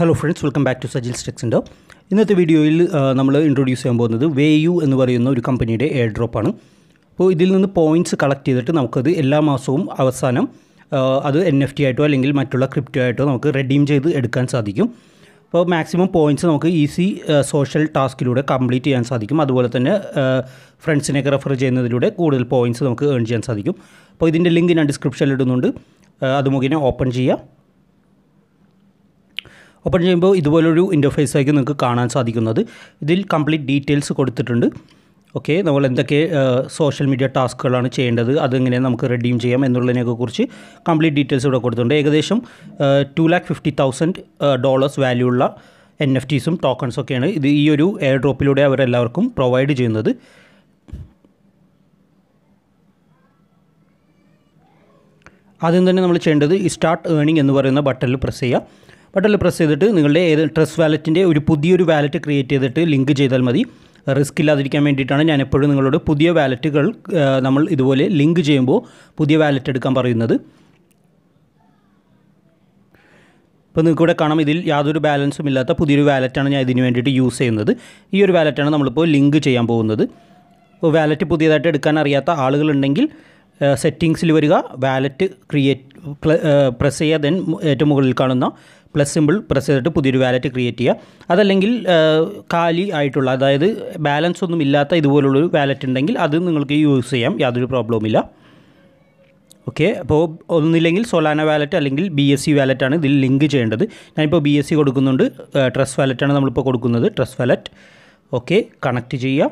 hello friends welcome back to Sajil സ്റ്റെക്സ് ഉണ്ട് ഇന്നത്തെ വീഡിയോയിൽ നമ്മൾ ഇൻട്രൊഡ്യൂസ് ചെയ്യാൻ പോകുന്നത് വേയു എന്ന് പറയുന്ന ഒരു കമ്പനിയുടെ എയർ ഡ്രോപ്പാണ് അപ്പോൾ ഇതിൽ നിന്ന് പോയിൻറ്റ്സ് കളക്ട് ചെയ്തിട്ട് നമുക്കത് എല്ലാ മാസവും അവസാനം അത് എൻ എഫ് ടി ആയിട്ടോ അല്ലെങ്കിൽ മറ്റുള്ള ക്രിപ്റ്റോ ആയിട്ടോ നമുക്ക് റെഡീം ചെയ്ത് എടുക്കാൻ സാധിക്കും അപ്പോൾ മാക്സിമം പോയിൻറ്റ്സ് നമുക്ക് ഈസി സോഷ്യൽ ടാസ്കിലൂടെ കംപ്ലീറ്റ് ചെയ്യാൻ സാധിക്കും അതുപോലെ തന്നെ ഫ്രണ്ട്സിനെയൊക്കെ റെഫർ ചെയ്യുന്നതിലൂടെ കൂടുതൽ പോയിൻറ്റ്സ് നമുക്ക് ഏൺ ചെയ്യാൻ സാധിക്കും അപ്പോൾ ഇതിൻ്റെ ലിങ്ക് ഞാൻ ഡിസ്ക്രിപ്ഷനിൽ ഇടുന്നുണ്ട് അത് മുഖേന ഓപ്പൺ ചെയ്യാം ഓപ്പൺ ചെയ്യുമ്പോൾ ഇതുപോലൊരു ഇൻ്റർഫേസ് ആയിരിക്കും നിങ്ങൾക്ക് കാണാൻ സാധിക്കുന്നത് ഇതിൽ കംപ്ലീറ്റ് ഡീറ്റെയിൽസ് കൊടുത്തിട്ടുണ്ട് ഓക്കെ നമ്മൾ എന്തൊക്കെ സോഷ്യൽ മീഡിയ ടാസ്കുകളാണ് ചെയ്യേണ്ടത് അതെങ്ങനെ നമുക്ക് റെഡീം ചെയ്യാം എന്നുള്ളതിനെയൊക്കെ കുറിച്ച് കംപ്ലീറ്റ് ഡീറ്റെയിൽസ് ഇവിടെ കൊടുത്തിട്ടുണ്ട് ഏകദേശം two lakh fifty thousand dollars value ഉള്ള എൻ എഫ് ടീസും ടോക്കൺസൊക്കെയാണ് ഇത് ഈ ഒരു എയർ ഡ്രോപ്പിലൂടെ അവരെല്ലാവർക്കും പ്രൊവൈഡ് ചെയ്യുന്നത് ആദ്യം തന്നെ നമ്മൾ ചെയ്യേണ്ടത് സ്റ്റാർട്ട് ഏണിംഗ് എന്ന് പറയുന്ന ബട്ടണിൽ പ്രസ് ചെയ്യുക ബട്ടൺ പ്രസ് ചെയ്തിട്ട് നിങ്ങളുടെ ഏത് ട്രസ്റ്റ് വാലറ്റിൻ്റെ ഒരു പുതിയൊരു വാലറ്റ് ക്രിയേറ്റ് ചെയ്തിട്ട് ലിങ്ക് ചെയ്താൽ മതി റിസ്ക് ഇല്ലാതിരിക്കാൻ വേണ്ടിയിട്ടാണ് ഞാൻ എപ്പോഴും നിങ്ങളോട് പുതിയ വാലറ്റുകൾ നമ്മൾ ഇതുപോലെ ലിങ്ക് ചെയ്യുമ്പോൾ പുതിയ വാലറ്റ് എടുക്കാൻ പറയുന്നത് ഇപ്പോൾ നിങ്ങൾക്ക് ഇവിടെ കാണാം ഇതിൽ യാതൊരു ബാലൻസും ഇല്ലാത്ത പുതിയൊരു വാലറ്റാണ് ഞാൻ ഇതിന് വേണ്ടിയിട്ട് യൂസ് ചെയ്യുന്നത് ഈ ഒരു വാലറ്റാണ് നമ്മളിപ്പോൾ ലിങ്ക് ചെയ്യാൻ പോകുന്നത് ഇപ്പോൾ വാലറ്റ് പുതിയതായിട്ട് എടുക്കാൻ അറിയാത്ത ആളുകളുണ്ടെങ്കിൽ സെറ്റിങ്സിൽ വരിക വാലറ്റ് ക്രിയേറ്റ് പ്രസ് ചെയ്യുക ദെൻ ഏറ്റവും മുകളിൽ കാണുന്ന പ്ലസ് സിമ്പിൾ പ്രസ് ചെയ്തിട്ട് പുതിയൊരു വാലറ്റ് ക്രിയേറ്റ് ചെയ്യുക അതല്ലെങ്കിൽ കാലി ആയിട്ടുള്ള അതായത് ബാലൻസ് ഒന്നും ഇല്ലാത്ത ഇതുപോലുള്ളൊരു വാലറ്റ് ഉണ്ടെങ്കിൽ അത് നിങ്ങൾക്ക് യൂസ് ചെയ്യാം യാതൊരു ഇല്ല ഓക്കെ അപ്പോൾ ഒന്നില്ലെങ്കിൽ സൊലാന വാലറ്റ് അല്ലെങ്കിൽ ബി എസ് സി വാലറ്റാണ് ഇതിൽ ലിങ്ക് ചെയ്യേണ്ടത് ഞാനിപ്പോൾ ബി എസ് സി കൊടുക്കുന്നുണ്ട് ട്രസ്റ്റ് വാലറ്റാണ് നമ്മളിപ്പോൾ കൊടുക്കുന്നത് ട്രസ്റ്റ് വാലറ്റ് ഓക്കെ കണക്ട് ചെയ്യുക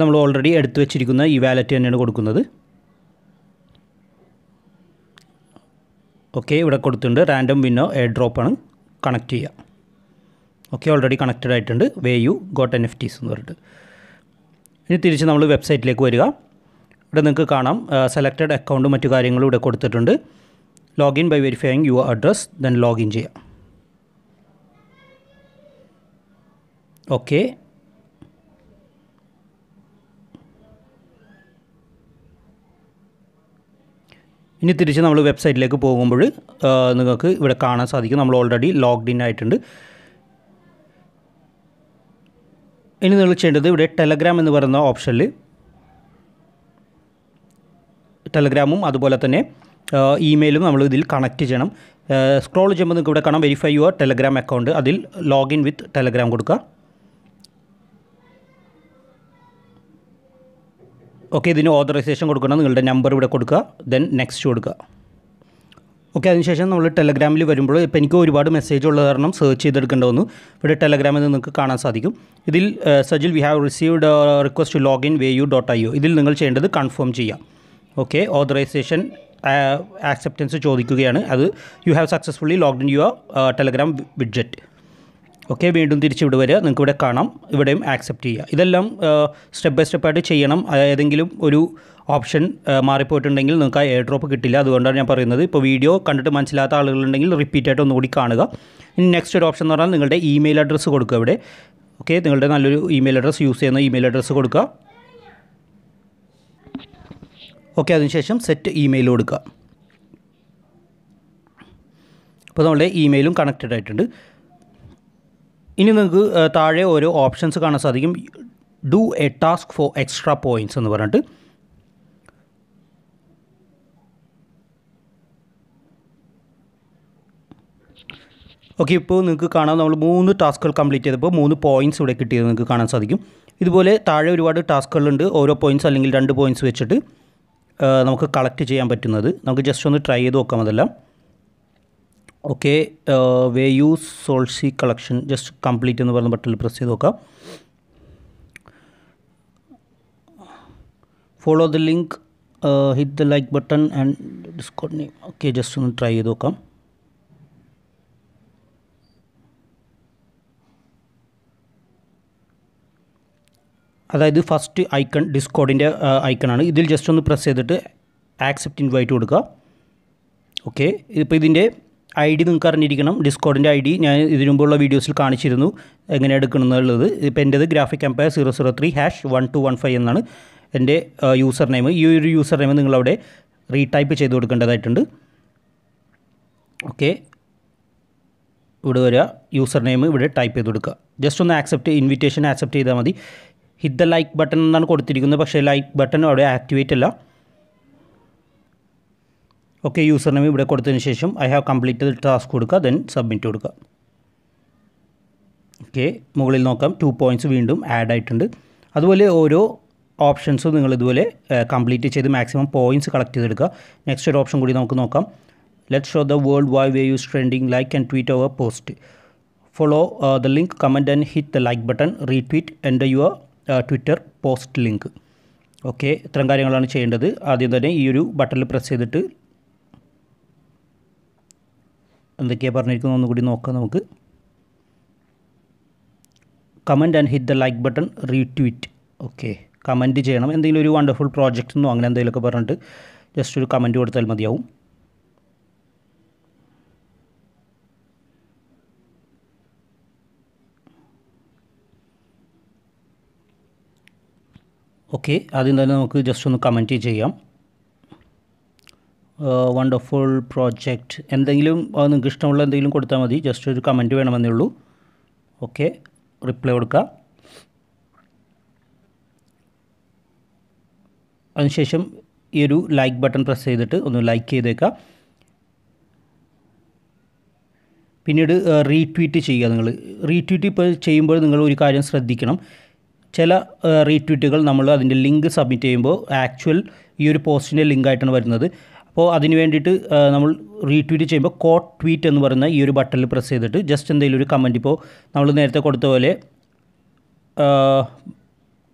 നമ്മൾ ഓൾറെഡി എടുത്തു വെച്ചിരിക്കുന്ന ഈ വാലറ്റ് തന്നെയാണ് കൊടുക്കുന്നത് ഓക്കെ ഇവിടെ കൊടുത്തിട്ടുണ്ട് റാൻഡം വിന്നോ എയർ ഡ്രോപ്പാണ് കണക്ട് ചെയ്യുക ഓക്കെ ഓൾറെഡി കണക്റ്റഡ് ആയിട്ടുണ്ട് way you got N F Ts എന്ന് പറഞ്ഞിട്ട് ഇനി തിരിച്ച് നമ്മൾ വെബ്സൈറ്റിലേക്ക് വരിക ഇവിടെ നിങ്ങൾക്ക് കാണാം സെലക്റ്റഡ് അക്കൗണ്ടും മറ്റു കാര്യങ്ങളും ഇവിടെ കൊടുത്തിട്ടുണ്ട് login by verifying your address then login ചെയ്യാം ഓക്കെ ഇനി തിരിച്ച് നമ്മൾ വെബ്സൈറ്റിലേക്ക് പോകുമ്പോൾ നിങ്ങൾക്ക് ഇവിടെ കാണാൻ സാധിക്കും നമ്മൾ ഓൾറെഡി ലോഗിൻ ആയിട്ടുണ്ട് ഇനി നിങ്ങൾ ചെയ്യേണ്ടത് ഇവിടെ ടെലഗ്രാം എന്ന് പറയുന്ന ഓപ്ഷനിൽ ടെലഗ്രാമും അതുപോലെ തന്നെ ഇമെയിലും നമ്മൾ ഇതിൽ കണക്ട് ചെയ്യണം സ്ക്രോൾ ചെയ്യുമ്പോൾ നിങ്ങൾക്ക് ഇവിടെ കാണാം വെരിഫൈ യുവർ ടെലഗ്രാം അക്കൗണ്ട് അതിൽ ലോഗിൻ വിത്ത് ടെലഗ്രാം കൊടുക്കുക ഓക്കെ ഇതിന് ഓതറൈസേഷൻ കൊടുക്കണം നിങ്ങളുടെ നമ്പർ ഇവിടെ കൊടുക്കുക ദെൻ നെക്സ്റ്റ് കൊടുക്കുക ഓക്കെ അതിനുശേഷം നമ്മൾ ടെലഗ്രാമിൽ വരുമ്പോൾ ഇപ്പോൾ എനിക്ക് ഒരുപാട് മെസ്സേജ് ഉള്ള കാരണം സെർച്ച് ചെയ്തെടുക്കേണ്ടി വന്നു ഇവിടെ ടെലഗ്രാമിൽ നിങ്ങൾക്ക് കാണാൻ സാധിക്കും ഇതിൽ Sajil we have received request to login way you dot I U ഇതിൽ നിങ്ങൾ ചെയ്യേണ്ടത് കൺഫേം ചെയ്യാം ഓക്കെ ഓതറൈസേഷൻ ആക്സെപ്റ്റൻസ് ചോദിക്കുകയാണ് അത് you have successfully logged in your Telegram widget okay വീണ്ടും തിരിച്ച് ഇവിടെ വരിക നിങ്ങൾക്ക് ഇവിടെ കാണാം ഇവിടെയും ആക്സെപ്റ്റ് ചെയ്യുക ഇതെല്ലാം സ്റ്റെപ്പ് ബൈ സ്റ്റെപ്പായിട്ട് ചെയ്യണം ഏതെങ്കിലും ഒരു ഓപ്ഷൻ മാറിപ്പോയിട്ടുണ്ടെങ്കിൽ നിങ്ങൾക്ക് ആ എയർ ഡ്രോപ്പ് കിട്ടില്ല അതുകൊണ്ടാണ് ഞാൻ പറയുന്നത് ഇപ്പോൾ വീഡിയോ കണ്ടിട്ട് മനസ്സിലാത്ത ആളുകളുണ്ടെങ്കിൽ റിപ്പീറ്റായിട്ട് ഒന്നുകൂടി കാണുക ഇനി നെക്സ്റ്റ് ഒരു ഓപ്ഷൻ എന്ന് പറഞ്ഞാൽ നിങ്ങളുടെ ഇമെയിൽ അഡ്രസ്സ് കൊടുക്കുക ഇവിടെ ഓക്കെ നിങ്ങളുടെ നല്ലൊരു ഇമെയിൽ അഡ്രസ്സ് യൂസ് ചെയ്യുന്ന ഇമെയിൽ അഡ്രസ്സ് കൊടുക്കുക ഓക്കെ അതിനുശേഷം സെറ്റ് ഇമെയിൽ കൊടുക്കുക അപ്പോൾ നമ്മളുടെ ഇമെയിലും കണക്റ്റഡ് ആയിട്ടുണ്ട് ഇനി നിങ്ങൾക്ക് താഴെ ഓരോ ഓപ്ഷൻസ് കാണാൻ സാധിക്കും do a task for extra points എന്ന് പറഞ്ഞിട്ട് ഓക്കെ ഇപ്പോൾ നിങ്ങൾക്ക് കാണാം നമ്മൾ മൂന്ന് ടാസ്കുകൾ കംപ്ലീറ്റ് ചെയ്തപ്പോൾ മൂന്ന് പോയിൻറ്റ്സ് ഇവിടെ കിട്ടിയത് നിങ്ങൾക്ക് കാണാൻ സാധിക്കും ഇതുപോലെ താഴെ ഒരുപാട് ടാസ്കുകളുണ്ട് ഓരോ പോയിൻറ്റ്സ് അല്ലെങ്കിൽ രണ്ട് പോയിൻറ്റ്സ് വെച്ചിട്ട് നമുക്ക് കളക്ട് ചെയ്യാൻ പറ്റുന്നത് നമുക്ക് ജസ്റ്റ് ഒന്ന് ട്രൈ ചെയ്ത് നോക്കാം അതെല്ലാം okay way use Solsea collection just complete എന്ന് പറഞ്ഞ ബട്ടണിൽ പ്രസ് ചെയ്ത് നോക്കാം follow the link hit the like button and discount name okay just ഒന്ന് ട്രൈ ചെയ്ത് നോക്കാം അതായത് ഫസ്റ്റ് ഐക്കൺ ഡിസ്കോഡിൻ്റെ ഐക്കണാണ് ഇതിൽ ജസ്റ്റ് ഒന്ന് പ്രസ് ചെയ്തിട്ട് ആക്സെപ്റ്റ് ഇൻവൈറ്റ് കൊടുക്കുക ഓക്കെ ഇപ്പോൾ ഇതിൻ്റെ ഐ ഡി നിങ്ങൾക്ക് അറിഞ്ഞിരിക്കണം ഡിസ്കോഡിൻ്റെ ഐ ഡി ഞാൻ ഇതിനു മുമ്പുള്ള വീഡിയോസിൽ കാണിച്ചിരുന്നു എങ്ങനെ എടുക്കണമെന്നുള്ളത് ഇപ്പോൾ എൻ്റേത് graphic empire zero zero three hash one two one five എന്നാണ് എൻ്റെ യൂസർ നെയിം ഈ ഒരു യൂസർ നെയിം നിങ്ങളവിടെ റീടൈപ്പ് ചെയ്ത് കൊടുക്കേണ്ടതായിട്ടുണ്ട് ഓക്കെ ഇവിടെ വരിക യൂസർ നെയിം ഇവിടെ ടൈപ്പ് ചെയ്ത് കൊടുക്കുക ജസ്റ്റ് ഒന്ന് ആക്സെപ്റ്റ് ഇൻവിറ്റേഷൻ ആക്സെപ്റ്റ് ചെയ്താൽ മതി ഹിറ്റ് ദ ലൈക്ക് ബട്ടൺ എന്നാണ് കൊടുത്തിരിക്കുന്നത് പക്ഷേ ലൈക്ക് ബട്ടൺ അവിടെ ആക്ടിവേറ്റ് അല്ല ഓക്കെ യൂസർ നെയിം ഇവിടെ കൊടുത്തതിന് ശേഷം ഐ ഹാവ് കംപ്ലീറ്റഡ് ടാസ്ക് കൊടുക്കുക ദെൻ സബ്മിറ്റ് കൊടുക്കുക ഓക്കെ മുകളിൽ നോക്കാം ടു പോയിൻറ്റ്സ് വീണ്ടും ആഡ് ആയിട്ടുണ്ട് അതുപോലെ ഓരോ ഓപ്ഷൻസും നിങ്ങൾ ഇതുപോലെ കംപ്ലീറ്റ് ചെയ്ത് മാക്സിമം പോയിൻറ്റ്സ് കളക്ട് ചെയ്തെടുക്കുക നെക്സ്റ്റ് ഒരു ഓപ്ഷൻ കൂടി നമുക്ക് നോക്കാം let show the world why way use trending like and tweet our post follow the link comment and hit the like button retweet and your Twitter post link okay ഇത്തരം കാര്യങ്ങളാണ് ചെയ്യേണ്ടത് ആദ്യം തന്നെ ഈ ഒരു ബട്ടണിൽ പ്രസ് ചെയ്തിട്ട് എന്തൊക്കെയാണ് പറഞ്ഞിരിക്കുന്നത് ഒന്നുകൂടി നോക്കാം നമുക്ക് comment and hit the like button retweet okay comment ചെയ്യണം എന്തെങ്കിലും ഒരു വണ്ടർഫുൾ പ്രോജക്റ്റ് എന്നോ അങ്ങനെ എന്തെങ്കിലുമൊക്കെ പറഞ്ഞിട്ട് ജസ്റ്റ് ഒരു കമൻറ്റ് കൊടുത്താൽ മതിയാവും ഓക്കെ ആദ്യം തന്നെ നമുക്ക് ജസ്റ്റ് ഒന്ന് കമൻറ്റ് ചെയ്യാം വണ്ടർഫുൾ പ്രോജക്റ്റ് എന്തെങ്കിലും നിങ്ങൾക്ക് ഇഷ്ടമുള്ള എന്തെങ്കിലും കൊടുത്താൽ മതി ജസ്റ്റ് ഒരു കമൻറ്റ് വേണമെന്നേ ഉള്ളൂ ഓക്കെ റിപ്ലൈ കൊടുക്കുക അതിനുശേഷം ഈ ഒരു ലൈക്ക് ബട്ടൺ പ്രസ് ചെയ്തിട്ട് ഒന്ന് ലൈക്ക് ചെയ്തേക്കുക പിന്നീട് റീട്വീറ്റ് ചെയ്യുക നിങ്ങൾ റീട്വീറ്റ് ഇപ്പോൾ ചെയ്യുമ്പോൾ നിങ്ങൾ ഒരു കാര്യം ശ്രദ്ധിക്കണം ചില റീട്വീറ്റുകൾ നമ്മൾ അതിൻ്റെ ലിങ്ക് സബ്മിറ്റ് ചെയ്യുമ്പോൾ ആക്ച്വൽ ഈ ഒരു പോസ്റ്റിൻ്റെ ലിങ്കായിട്ടാണ് വരുന്നത് അപ്പോൾ അതിന് വേണ്ടിയിട്ട് നമ്മൾ റീട്വീറ്റ് ചെയ്യുമ്പോൾ കോട്ട് ട്വീറ്റ് എന്ന് പറയുന്ന ഈ ഒരു ബട്ടണിൽ പ്രസ് ചെയ്തിട്ട് ജസ്റ്റ് എന്തെങ്കിലും ഒരു കമൻറ്റ് ഇപ്പോൾ നമ്മൾ നേരത്തെ കൊടുത്ത പോലെ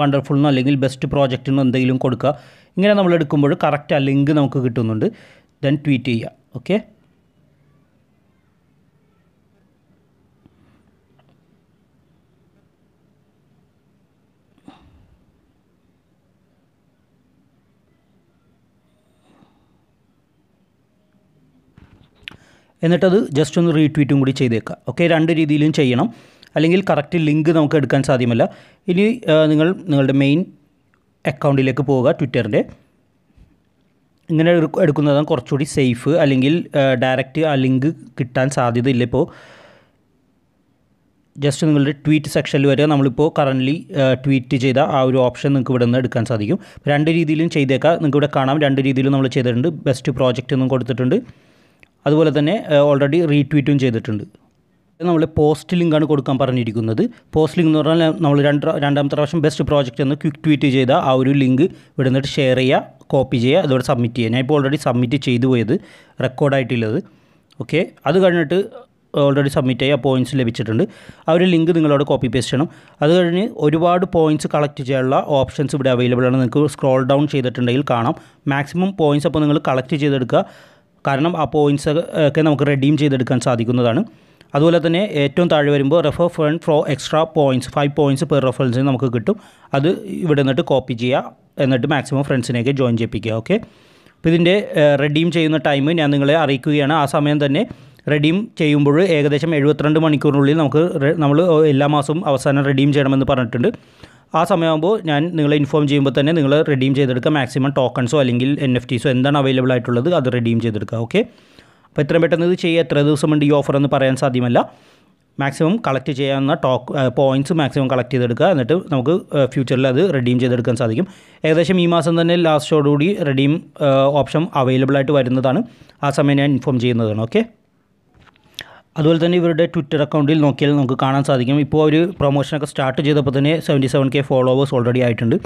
വണ്ടർഫുൾ എന്നോ അല്ലെങ്കിൽ ബെസ്റ്റ് പ്രോജക്റ്റ് എന്നോ എന്തെങ്കിലും കൊടുക്കുക ഇങ്ങനെ നമ്മൾ എടുക്കുമ്പോൾ കറക്റ്റ് ആ ലിങ്ക് നമുക്ക് കിട്ടുന്നുണ്ട് ദെൻ ട്വീറ്റ് ചെയ്യുക ഓക്കെ എന്നിട്ടത് ജസ്റ്റ് ഒന്ന് റീട്വീറ്റും കൂടി ചെയ്തേക്കുക ഓക്കെ രണ്ട് രീതിയിലും ചെയ്യണം അല്ലെങ്കിൽ കറക്റ്റ് ലിങ്ക് നമുക്ക് എടുക്കാൻ സാധ്യമല്ല ഇനി നിങ്ങൾ നിങ്ങളുടെ മെയിൻ അക്കൗണ്ടിലേക്ക് പോവുക ട്വിറ്ററിൻ്റെ ഇങ്ങനെ എടുക്കുന്നതാണ് കുറച്ചുകൂടി സേഫ് അല്ലെങ്കിൽ ഡയറക്റ്റ് ആ ലിങ്ക് കിട്ടാൻ ഇല്ല ഇപ്പോൾ ജസ്റ്റ് നിങ്ങളുടെ ട്വീറ്റ് സെക്ഷനിൽ വരിക നമ്മളിപ്പോൾ കറൻ്റ്ലി ട്വീറ്റ് ചെയ്ത ആ ഒരു ഓപ്ഷൻ നിങ്ങൾക്ക് ഇവിടെ നിന്ന് എടുക്കാൻ സാധിക്കും രണ്ട് രീതിയിലും ചെയ്തേക്കാം നിങ്ങൾക്ക് ഇവിടെ കാണാം രണ്ട് രീതിയിലും നമ്മൾ ചെയ്തിട്ടുണ്ട് ബെസ്റ്റ് പ്രോജക്റ്റ് എന്നും കൊടുത്തിട്ടുണ്ട് അതുപോലെ തന്നെ ഓൾറെഡി റീട്വീറ്റും ചെയ്തിട്ടുണ്ട് നമ്മൾ പോസ്റ്റ് ലിങ്കാണ് കൊടുക്കാൻ പറഞ്ഞിരിക്കുന്നത് പോസ്റ്റ് ലിങ്ക് എന്ന് പറഞ്ഞാൽ നമ്മൾ രണ്ട് രണ്ടാമത്തെ പ്രാവശ്യം ബെസ്റ്റ് പ്രോജക്റ്റ് എന്ന് ക്വിക്ക് ട്വീറ്റ് ചെയ്ത ആ ഒരു ലിങ്ക് ഇവിടെ നിന്നിട്ട് ഷെയർ ചെയ്യുക കോപ്പി ചെയ്യുക അതോടെ സബ്മിറ്റ് ചെയ്യുക ഞാൻ ഇപ്പോൾ ഓൾറെഡി സബ്മിറ്റ് ചെയ്തു പോയത് റെക്കോർഡായിട്ടുള്ളത് ഓക്കെ അത് കഴിഞ്ഞിട്ട് ഓൾറെഡി സബ്മിറ്റ് ചെയ്യുക പോയിൻറ്റ്സ് ലഭിച്ചിട്ടുണ്ട് ആ ഒരു ലിങ്ക് നിങ്ങളോട് കോപ്പി പേസ്റ്റ് ചെയ്യണം അത് കഴിഞ്ഞ് ഒരുപാട് പോയിൻറ്റ്സ് കളക്ട് ചെയ്യാനുള്ള ഓപ്ഷൻസ് ഇവിടെ അവൈലബിൾ ആണ് നിങ്ങൾക്ക് സ്ക്രോൾ ഡൗൺ ചെയ്തിട്ടുണ്ടെങ്കിൽ കാണാം മാക്സിമം പോയിൻറ്റ്സ് അപ്പോൾ നിങ്ങൾ കളക്ട് ചെയ്തെടുക്കുക കാരണം ആ പോയിൻസ് ഒക്കെ നമുക്ക് റെഡീം ചെയ്തെടുക്കാൻ സാധിക്കുന്നതാണ് അതുപോലെ തന്നെ ഏറ്റവും താഴെ വരുമ്പോൾ refer friend for extra points five points per റെഫറൻസിന് നമുക്ക് കിട്ടും അത് ഇവിടെ നിന്നിട്ട് കോപ്പി ചെയ്യുക എന്നിട്ട് മാക്സിമം ഫ്രണ്ട്സിനെയൊക്കെ ജോയിൻ ചെയ്യിപ്പിക്കുക ഓക്കെ അപ്പോൾ ഇതിൻ്റെ റെഡീം ചെയ്യുന്ന ടൈം ഞാൻ നിങ്ങളെ അറിയിക്കുകയാണ് ആ സമയം തന്നെ റെഡീം ചെയ്യുമ്പോൾ ഏകദേശം എഴുപത്തിരണ്ട് മണിക്കൂറിനുള്ളിൽ നമുക്ക് നമ്മൾ എല്ലാ മാസവും അവസാനം റെഡീം ചെയ്യണമെന്ന് പറഞ്ഞിട്ടുണ്ട് ആ സമയമാകുമ്പോൾ ഞാൻ നിങ്ങളെ ഇൻഫോം ചെയ്യുമ്പോൾ തന്നെ നിങ്ങൾ റെഡീം ചെയ്തെടുക്കുക മാക്സിമം ടോക്കൺസോ അല്ലെങ്കിൽ എൻ എഫ് ടീസോ എന്താണ് അവൈലബിൾ ആയിട്ടുള്ളത് അത് റെഡീം ചെയ്തെടുക്കുക ഓക്കെ അപ്പോൾ എത്രയും പെട്ടെന്ന് ഇത് ചെയ്യുക എത്ര ദിവസമുണ്ട് ഈ ഓഫർ എന്ന് പറയാൻ സാധ്യമല്ല മാക്സിമം കളക്ട് ചെയ്യാവുന്ന ടോക്ക് പോയിൻറ്റ്സ് മാക്സിമം കളക്ട് ചെയ്തെടുക്കുക എന്നിട്ട് നമുക്ക് ഫ്യൂച്ചറിൽ അത് റെഡീം ചെയ്തെടുക്കാൻ സാധിക്കും ഏകദേശം ഈ മാസം തന്നെ ലാസ്റ്റോടുകൂടി റെഡീം ഓപ്ഷൻ അവൈലബിൾ ആയിട്ട് വരുന്നതാണ് ആ സമയം ഞാൻ ഇൻഫോം ചെയ്യുന്നതാണ് ഓക്കെ അതുപോലെ തന്നെ ഇവരുടെ ട്വിറ്റർ അക്കൗണ്ടിൽ നോക്കിയാൽ നമുക്ക് കാണാൻ സാധിക്കും ഇപ്പോൾ ഒരു പ്രൊമോഷനൊക്കെ സ്റ്റാർട്ട് ചെയ്തപ്പോൾ തന്നെ seventy seven K followers already ആയിട്ടുണ്ട്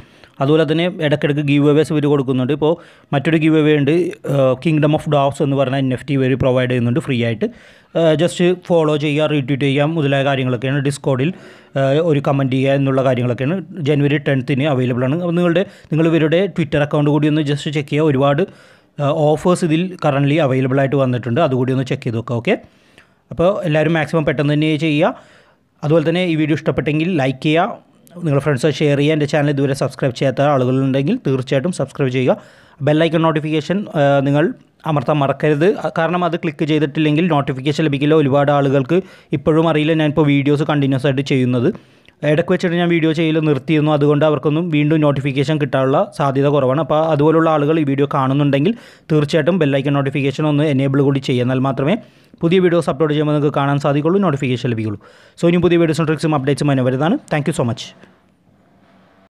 അതുപോലെ തന്നെ ഇടയ്ക്കിടയ്ക്ക് ഗീവ് അവേസ് ഇവർ കൊടുക്കുന്നുണ്ട് ഇപ്പോൾ മറ്റൊരു ഗീവ് അവേ ഉണ്ട് കിങ്ഡം ഓഫ് ഡോഗ്സ് എന്ന് പറഞ്ഞ എൻ എഫ് ടി ഇവർ പ്രൊവൈഡ് ചെയ്യുന്നുണ്ട് ഫ്രീ ആയിട്ട് ജസ്റ്റ് ഫോളോ ചെയ്യുക റീട്വീറ്റ് ചെയ്യാം മുതലായ കാര്യങ്ങളൊക്കെയാണ് ഡിസ്കോഡിൽ ഒരു കമൻറ്റ് ചെയ്യുക എന്നുള്ള കാര്യങ്ങളൊക്കെയാണ് ജനുവരി ടെൻത്തിന് അവൈലബിൾ ആണ് അപ്പോൾ നിങ്ങളുടെ നിങ്ങൾ ഇവരുടെ ട്വിറ്റർ അക്കൗണ്ട് കൂടി ഒന്ന് ജസ്റ്റ് ചെക്ക് ചെയ്യുക ഒരുപാട് ഓഫേഴ്സ് ഇതിൽ കറൻ്റ്ലി അവൈലബിൾ ആയിട്ട് വന്നിട്ടുണ്ട് അതുകൂടി ഒന്ന് ചെക്ക് ചെയ്ത് നോക്കുക ഓക്കെ അപ്പോൾ എല്ലാവരും മാക്സിമം പെട്ടെന്ന് തന്നെ ചെയ്യുക അതുപോലെ തന്നെ ഈ വീഡിയോ ഇഷ്ടപ്പെട്ടെങ്കിൽ ലൈക്ക് ചെയ്യുക നിങ്ങളുടെ ഫ്രണ്ട്സ് ഷെയർ ചെയ്യുക എൻ്റെ ചാനൽ ഇതുവരെ സബ്സ്ക്രൈബ് ചെയ്യാത്ത ആളുകളുണ്ടെങ്കിൽ തീർച്ചയായിട്ടും സബ്സ്ക്രൈബ് ചെയ്യുക ബെല്ലൈക്കൺ നോട്ടിഫിക്കേഷൻ നിങ്ങൾ അമർത്താൻ മറക്കരുത് കാരണം അത് ക്ലിക്ക് ചെയ്തിട്ടില്ലെങ്കിൽ നോട്ടിഫിക്കേഷൻ ലഭിക്കില്ല ഒരുപാട് ആളുകൾക്ക് ഇപ്പോഴും അറിയില്ല ഞാനിപ്പോൾ വീഡിയോസ് കണ്ടിന്യൂസ് ആയിട്ട് ചെയ്യുന്നത് ഇടയ്ക്ക് വെച്ചിട്ട് ഞാൻ വീഡിയോ ചെയ്യൽ നിർത്തിയിരുന്നു അതുകൊണ്ട് അവർക്കൊന്നും വീണ്ടും നോട്ടിഫിക്കേഷൻ കിട്ടാനുള്ള സാധ്യത കുറവാണ് അപ്പോൾ അതുപോലുള്ള ആളുകൾ ഈ വീഡിയോ കാണുന്നുണ്ടെങ്കിൽ തീർച്ചയായിട്ടും ബെല്ലൈക്കൺ നോട്ടിഫിക്കേഷൻ ഒന്ന് എനേബിൾ കൂടി ചെയ്യുന്നാൽ മാത്രമേ പുതിയ വീഡിയോസ് അപ്ലോഡ് ചെയ്യുമ്പോൾ നിങ്ങൾക്ക് കാണാൻ സാധിക്കുള്ളൂ നോട്ടിഫിക്കേഷൻ ലഭിക്കുള്ളൂ സോ ഇനി പുതിയ വീഡിയോസും ട്രിക്സും അപ്ഡേറ്റ്സും വരുന്നതാണ് താങ്ക് സോ മച്ച്